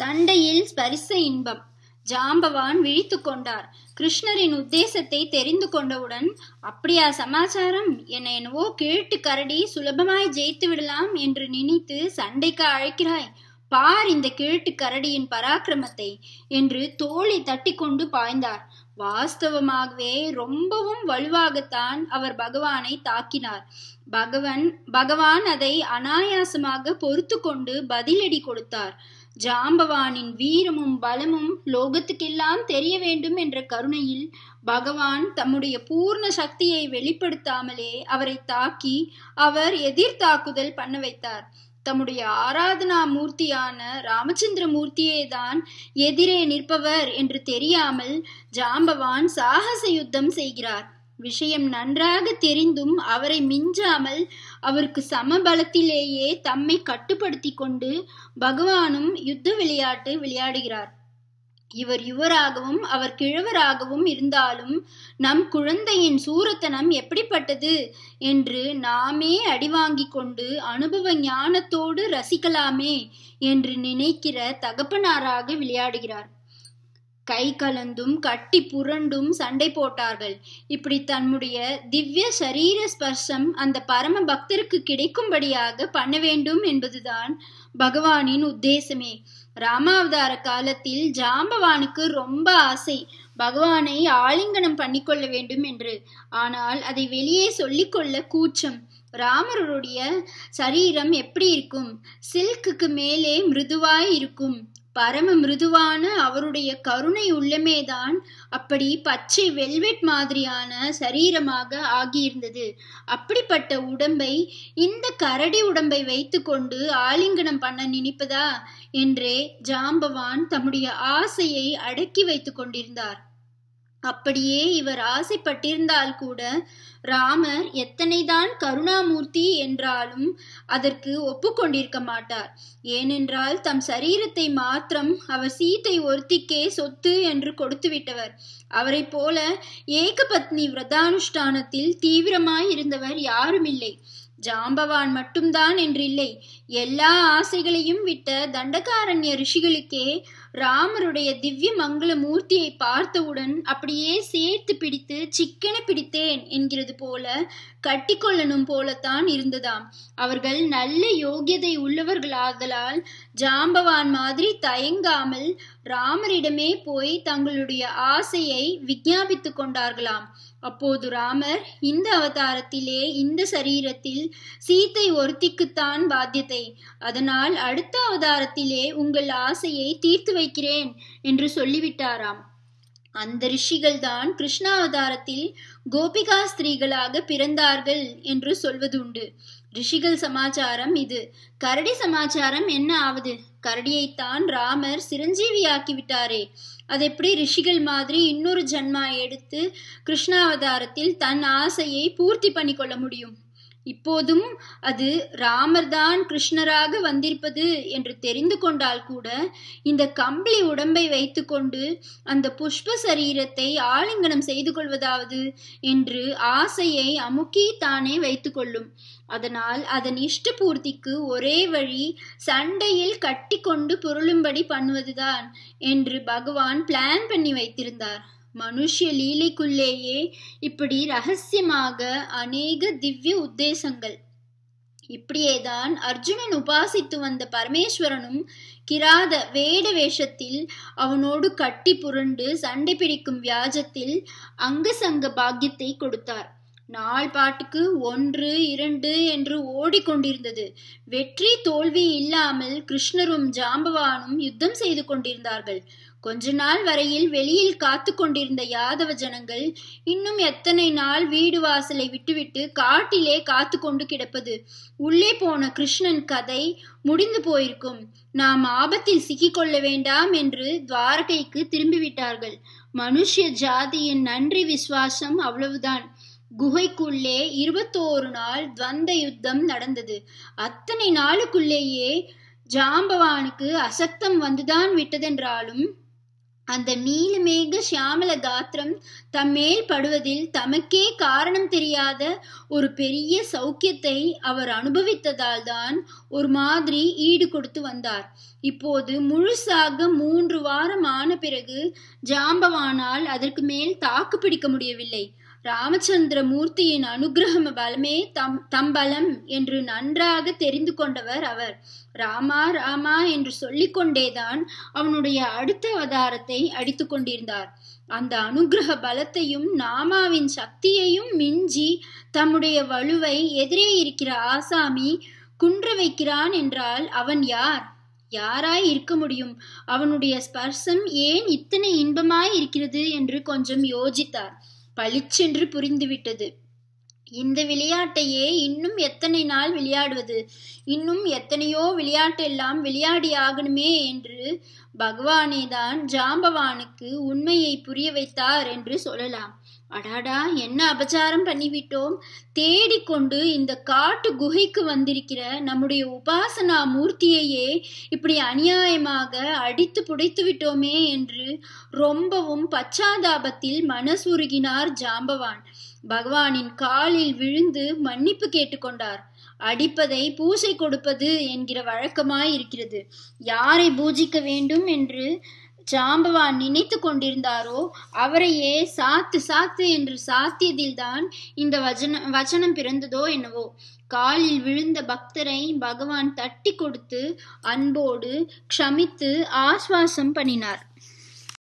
சண்டையில் ஸ்பரிச இன்பம் ஜாம்பவான் விழித்து கொண்டார் கிருஷ்ணரின் உத்தேசத்தை தெரிந்து கொண்டவுடன் அப்படியா சமாச்சாரம் என்ன என்னவோ கேட்டு கரடி சுலபமாய் ஜெயித்து விடலாம் என்று நினைத்து சண்டைக்கு அழைக்கிறாய் பார் இந்த கேட்டு கரடியின் பராக்கிரமத்தை என்று தோளை தட்டி கொண்டு பாய்ந்தார் வாஸ்தவமாகவே ரொம்பவும் வலுவாகத்தான் அவர் பகவானை தாக்கினார் பகவன் பகவான் அதை அனாயாசமாக பொறுத்து கொண்டு பதிலடி கொடுத்தார் ஜாம்பவானின் வீரமும் பலமும் லோகத்துக்கெல்லாம் தெரிய வேண்டும் என்ற கருணையில் பகவான் தம்முடைய பூர்ண சக்தியை வெளிப்படுத்தாமலே அவரை தாக்கி அவர் எதிர்த்தாக்குதல் பண்ண வைத்தார் தம்முடைய ஆராதனா மூர்த்தியான ராமச்சந்திர மூர்த்தியே தான் எதிரே நிற்பவர் என்று தெரியாமல் ஜாம்பவான் சாகச யுத்தம் செய்கிறார் விஷயம் நன்றாக தெரிந்தும் அவரை மிஞ்சாமல் அவருக்கு சமபலத்திலேயே தம்மை கட்டுப்படுத்தி கொண்டு பகவானும் யுத்த விளையாட்டு விளையாடுகிறார் இவர் யுவராகவும் அவர் கிழவராகவும் இருந்தாலும் நம் குழந்தையின் சூரத்தனம் எப்படிப்பட்டது என்று நாமே அடிவாங்கி கொண்டு அனுபவ ஞானத்தோடு ரசிக்கலாமே என்று நினைக்கிற தகப்பனாராக விளையாடுகிறார் கை கலந்தும் கட்டி புரண்டும் சண்டை போட்டார்கள் இப்படி தன்னுடைய திவ்ய சரீர ஸ்பர்சம் அந்த பரம பக்தருக்கு கிடைக்கும்படியாக பண்ண வேண்டும் என்பதுதான் பகவானின் உத்தேசமே ராமாவதார காலத்தில் ஜாம்பவானுக்கு ரொம்ப ஆசை பகவானை ஆலிங்கனம் பண்ணிக்கொள்ள வேண்டும் என்று ஆனால் அதை வெளியே சொல்லிக்கொள்ள கூச்சம் ராமருடைய சரீரம் எப்படி இருக்கும் சில்க்குக்கு மேலே மிருதுவாய் இருக்கும் பரம மிருதுவான அவருடைய கருணை உள்ளமேதான் அப்படி பச்சை வெல்வெட் மாதிரியான சரீரமாக ஆகியிருந்தது அப்படிப்பட்ட உடம்பை இந்த கரடி உடம்பை வைத்துக்கொண்டு ஆலிங்கனம் பண்ண நினைப்பதா என்றே ஜாம்பவான் தம்முடைய ஆசையை அடக்கி வைத்து கொண்டிருந்தார் அப்படியே இவர் ஆசைப்பட்டிருந்தால் கூட ராமர் எத்தனைதான் கருணாமூர்த்தி என்றாலும் அதற்கு ஒப்புக்கொண்டிருக்க மாட்டார் ஏனென்றால் தம் சரீரத்தை மாத்திரம் அவர் சீத்தை ஒருத்திக்கே சொத்து என்று கொடுத்துவிட்டவர் அவரை போல பத்னி விரதானுஷ்டானத்தில் தீவிரமாய் இருந்தவர் யாருமில்லை ஜாம்பவான் மட்டும்தான் என்றில்லை எல்லா ஆசைகளையும் விட்ட தண்டகாரண்ய ரிஷிகளுக்கே ராமருடைய திவ்ய மங்கள மூர்த்தியை பார்த்தவுடன் அப்படியே சேர்த்து பிடித்து சிக்கன பிடித்தேன் என்கிறது போல கட்டிக்கொள்ளணும் போலத்தான் இருந்ததாம் அவர்கள் நல்ல யோகியதை உள்ளவர்களாதலால் ஜாம்பவான் மாதிரி தயங்காமல் ராமரிடமே போய் தங்களுடைய ஆசையை விஜாபித்து கொண்டார்களாம் அப்போது ராமர் இந்த அவதாரத்திலே இந்த சரீரத்தில் சீத்தை ஒருத்திக்குத்தான் பாத்தியத்தை அதனால் அடுத்த அவதாரத்திலே உங்கள் ஆசையை தீர்த்து வைக்கிறேன் என்று சொல்லிவிட்டாராம் அந்த ரிஷிகள் தான் கிருஷ்ணாவதாரத்தில் கோபிகா ஸ்திரீகளாக பிறந்தார்கள் என்று சொல்வதுண்டு ரிஷிகள் சமாச்சாரம் இது கரடி சமாச்சாரம் என்ன ஆவது கரடியைத்தான் ராமர் சிரஞ்சீவியாக்கி விட்டாரே அது எப்படி ரிஷிகள் மாதிரி இன்னொரு ஜன்மா எடுத்து கிருஷ்ணாவதாரத்தில் தன் ஆசையை பூர்த்தி பண்ணி கொள்ள முடியும் இப்போதும் அது ராமர்தான் கிருஷ்ணராக வந்திருப்பது என்று தெரிந்து கொண்டால் கூட இந்த கம்பளி உடம்பை வைத்துக்கொண்டு அந்த புஷ்ப சரீரத்தை ஆலிங்கனம் செய்து கொள்வதாவது என்று ஆசையை அமுக்கி தானே வைத்துக்கொள்ளும் அதனால் அதன் இஷ்ட பூர்த்திக்கு ஒரே வழி சண்டையில் கட்டி கொண்டு பொருளும்படி பண்ணுவதுதான் என்று பகவான் பிளான் பண்ணி வைத்திருந்தார் மனுஷிய லீலைக்குள்ளேயே இப்படி ரகசியமாக அநேக திவ்ய உத்தேசங்கள் இப்படியேதான் அர்ஜுனன் உபாசித்து வந்த பரமேஸ்வரனும் கிராத வேட வேஷத்தில் அவனோடு கட்டி புரண்டு சண்டை பிடிக்கும் வியாஜத்தில் அங்கசங்க பாக்கியத்தை கொடுத்தார் நாள் பாட்டுக்கு ஒன்று இரண்டு என்று ஓடிக்கொண்டிருந்தது வெற்றி தோல்வி இல்லாமல் கிருஷ்ணரும் ஜாம்பவானும் யுத்தம் செய்து கொண்டிருந்தார்கள் கொஞ்ச நாள் வரையில் வெளியில் காத்து கொண்டிருந்த யாதவ ஜனங்கள் இன்னும் எத்தனை நாள் வீடு வாசலை விட்டுவிட்டு காட்டிலே காத்து கொண்டு கிடப்பது உள்ளே போன கிருஷ்ணன் கதை முடிந்து போயிருக்கும் நாம் ஆபத்தில் சிக்கிக்கொள்ள வேண்டாம் என்று துவாரகைக்கு திரும்பிவிட்டார்கள் மனுஷ ஜாதியின் நன்றி விசுவாசம் அவ்வளவுதான் குகைக்குள்ளே இருபத்தோரு நாள் துவந்த யுத்தம் நடந்தது அத்தனை நாளுக்குள்ளேயே ஜாம்பவானுக்கு அசக்தம் வந்துதான் விட்டதென்றாலும் அந்த நீலமேக சியாமல காத்திரம் தம்மேல் படுவதில் தமக்கே காரணம் தெரியாத ஒரு பெரிய சௌக்கியத்தை அவர் அனுபவித்ததால் தான் ஒரு மாதிரி ஈடு கொடுத்து வந்தார் இப்போது முழுசாக மூன்று வாரம் ஆன பிறகு ஜாம்பவானால் அதற்கு மேல் தாக்கு பிடிக்க முடியவில்லை ராமச்சந்திரமூர்த்தியின் அனுகிரகம பலமே தம் தம்பலம் என்று நன்றாக தெரிந்து கொண்டவர் அவர் ராமா ராமா என்று சொல்லிக்கொண்டேதான் அவனுடைய அடுத்த அவதாரத்தை அடித்து கொண்டிருந்தார் அந்த அனுகிரக பலத்தையும் நாமாவின் சக்தியையும் மிஞ்சி தம்முடைய வலுவை எதிரே இருக்கிற ஆசாமி குன்ற வைக்கிறான் என்றால் அவன் யார் யாராய் இருக்க முடியும் அவனுடைய ஸ்பர்சம் ஏன் இத்தனை இன்பமாய் இருக்கிறது என்று கொஞ்சம் யோசித்தார் பளிச்சென்று புரிந்துவிட்டது இந்த விளையாட்டையே இன்னும் எத்தனை நாள் விளையாடுவது இன்னும் எத்தனையோ விளையாட்டெல்லாம் விளையாடி ஆகணுமே என்று பகவானே தான் ஜாம்பவானுக்கு உண்மையை புரிய வைத்தார் என்று சொல்லலாம் அடாடா என்ன அபச்சாரம் பண்ணிவிட்டோம் தேடிக்கொண்டு இந்த காட்டு குகைக்கு வந்திருக்கிற நம்முடைய உபாசனா மூர்த்தியையே இப்படி அநியாயமாக அடித்து புடைத்து விட்டோமே என்று ரொம்பவும் பச்சாதாபத்தில் மனசுருகினார் ஜாம்பவான் பகவானின் காலில் விழுந்து மன்னிப்பு கேட்டுக்கொண்டார் அடிப்பதை பூசை கொடுப்பது என்கிற வழக்கமாய் இருக்கிறது யாரை பூஜிக்க வேண்டும் என்று ஜாம்பவான் நினைத்து கொண்டிருந்தாரோ அவரையே சாத்து சாத்து என்று சாத்தியதில்தான் இந்த வஜன வச்சனம் பிறந்ததோ என்னவோ காலில் விழுந்த பக்தரை பகவான் தட்டி கொடுத்து அன்போடு க்ஷமித்து ஆஸ்வாசம் பண்ணினார்